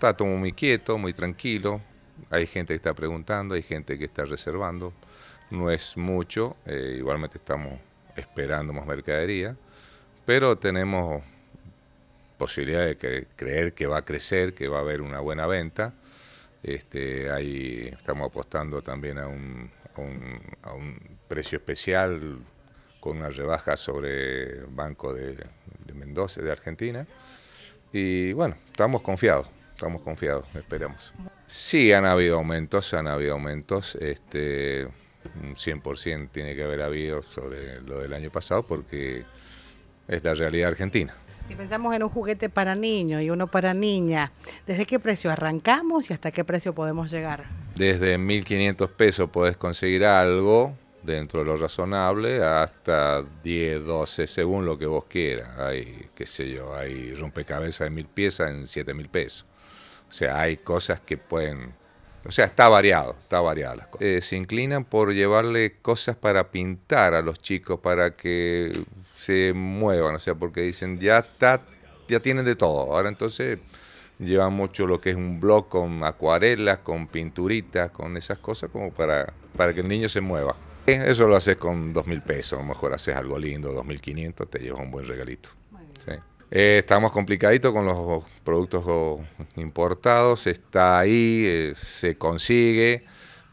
Está todo muy quieto, muy tranquilo. Hay gente que está preguntando, hay gente que está reservando. No es mucho, eh, igualmente estamos esperando más mercadería, pero tenemos posibilidad de creer que va a crecer, que va a haber una buena venta. Este, ahí estamos apostando también a un, precio especial con una rebaja sobre Banco de Mendoza, de Argentina. Y bueno, estamos confiados estamos confiados, esperamos. Sí, han habido aumentos, han habido aumentos. Este, 100% tiene que haber habido sobre lo del año pasado porque es la realidad argentina. Si pensamos en un juguete para niño y uno para niña, ¿desde qué precio arrancamos y hasta qué precio podemos llegar? Desde 1.500 pesos podés conseguir algo dentro de lo razonable hasta 10, 12, según lo que vos quieras. Hay, qué sé yo, hay rompecabezas de mil piezas en 7.000 pesos. O sea, hay cosas que pueden... O sea, está variado, está variada las cosas. Eh, se inclinan por llevarle cosas para pintar a los chicos, para que se muevan, o sea, porque dicen, ya está, ya tienen de todo. Ahora entonces llevan mucho lo que es un blog con acuarelas, con pinturitas, con esas cosas, como para, para que el niño se mueva. Eh, eso lo haces con dos mil pesos, a lo mejor haces algo lindo, 2.500, te llevas un buen regalito. ¿sí? Eh, estamos complicaditos con los productos importados, está ahí, eh, se consigue,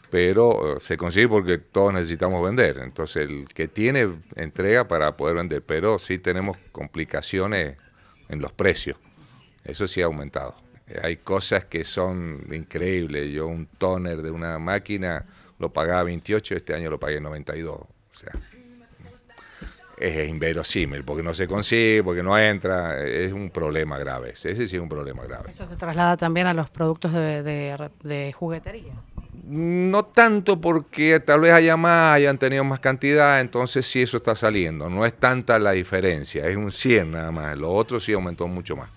pero eh, se consigue porque todos necesitamos vender. Entonces el que tiene entrega para poder vender, pero sí tenemos complicaciones en los precios. Eso sí ha aumentado. Hay cosas que son increíbles. Yo un toner de una máquina lo pagaba 28, este año lo pagué 92. O sea, es inverosímil, porque no se consigue, porque no entra, es un problema grave, ese sí es un problema grave. Eso se traslada también a los productos de, de, de juguetería. No tanto porque tal vez haya más, hayan tenido más cantidad, entonces sí eso está saliendo, no es tanta la diferencia, es un 100 nada más, lo otro sí aumentó mucho más.